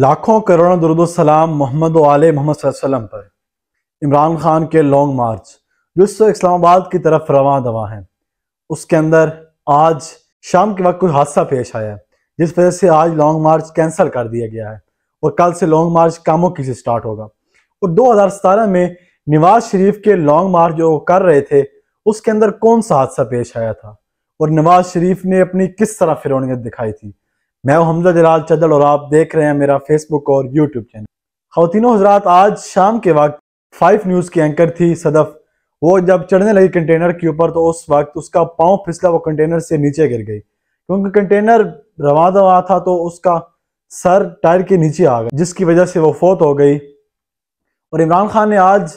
लाखों करोड़ों दरुदोसलाम मोहम्मद आल मोहम्मद वसल्लम पर इमरान खान के लॉन्ग मार्च जो इस इस्लामाबाद की तरफ रवा दवा है उसके अंदर आज शाम के वक्त कोई हादसा पेश आया है जिस वजह से आज लॉन्ग मार्च कैंसिल कर दिया गया है और कल से लॉन्ग मार्च कामों की से स्टार्ट होगा और दो में नवाज शरीफ के लॉन्ग मार्च जो कर रहे थे उसके अंदर कौन सा हादसा पेश आया था और नवाज शरीफ ने अपनी किस तरह फिरौनीत दिखाई थी मैं हूं हमजा जलाल चदल और आप देख रहे हैं मेरा फेसबुक और यूट्यूब चैनल खातिनों हजरात आज शाम के वक्त फाइव न्यूज़ की एंकर थी सदफ वो जब चढ़ने लगी कंटेनर के ऊपर तो उस वक्त उसका पाँव फिसला वो कंटेनर से नीचे गिर गई क्योंकि कंटेनर रवा दवा था तो उसका सर टायर के नीचे आ गया जिसकी वजह से वो फोत हो गई और इमरान खान ने आज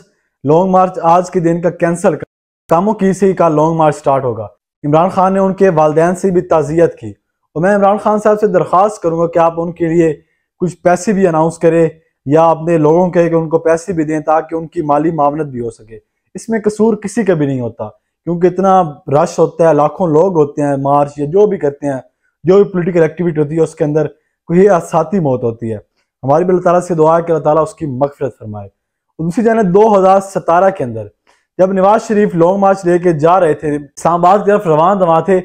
लॉन्ग मार्च आज के दिन का कैंसिल कर कामों की से का लॉन्ग मार्च स्टार्ट होगा इमरान खान ने उनके वालदेन से भी ताज़ियत की और तो मैं इमरान खान साहब से दरख्वास्त करूंगा कि आप उनके लिए कुछ पैसे भी अनाउंस करें या अपने लोगों के कि उनको पैसे भी दें ताकि उनकी माली मामनत भी हो सके इसमें कसूर किसी का भी नहीं होता क्योंकि इतना रश होता है लाखों लोग होते हैं मार्च या जो भी करते हैं जो भी पोलिटिकल एक्टिविटी होती है उसके अंदर कोई असाती मौत होती है हमारी भी अल्लाह से दुआ है कि अल्लाह उसकी मकफरत फरमाए दूसरी जाने दो हज़ार सतारह के अंदर जब नवाज शरीफ लॉन्ग मार्च लेके जा रहे थे इस्लामाबाद की तरफ रवान दवा थे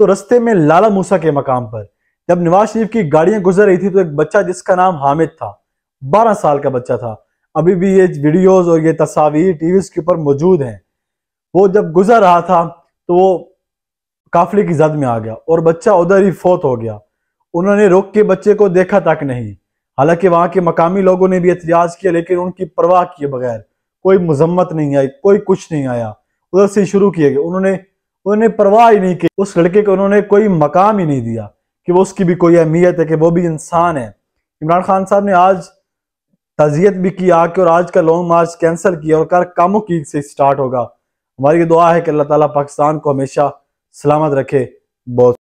तो रस्ते में लाला मूसा के मकाम पर जब नवाज शरीफ की गाड़ियां गुजर रही थी तो एक बच्चा जिसका नाम हामिद था बारह साल का बच्चा था अभी भी ये वीडियोज और ये तस्वीर टीवी के ऊपर मौजूद हैं वो जब गुजर रहा था तो वो काफिले की जद में आ गया और बच्चा उधर ही फोत हो गया उन्होंने रोक के बच्चे को देखा तक नहीं हालांकि वहां के मकामी लोगों ने भी एहतियाज किया लेकिन उनकी परवाह किए बगैर कोई मजम्मत नहीं आई कोई कुछ नहीं आया उधर से शुरू किए गए उन्होंने उन्होंने परवाह ही नहीं की उस लड़के को उन्होंने कोई मकाम ही नहीं दिया कि वो उसकी भी कोई अहमियत है कि वो भी इंसान है इमरान खान साहब ने आज तजियत भी की आके और आज का लॉन्ग मार्च कैंसिल किया और कर कामों की से स्टार्ट होगा हमारी दुआ है कि अल्लाह ताला पाकिस्तान को हमेशा सलामत रखे बहुत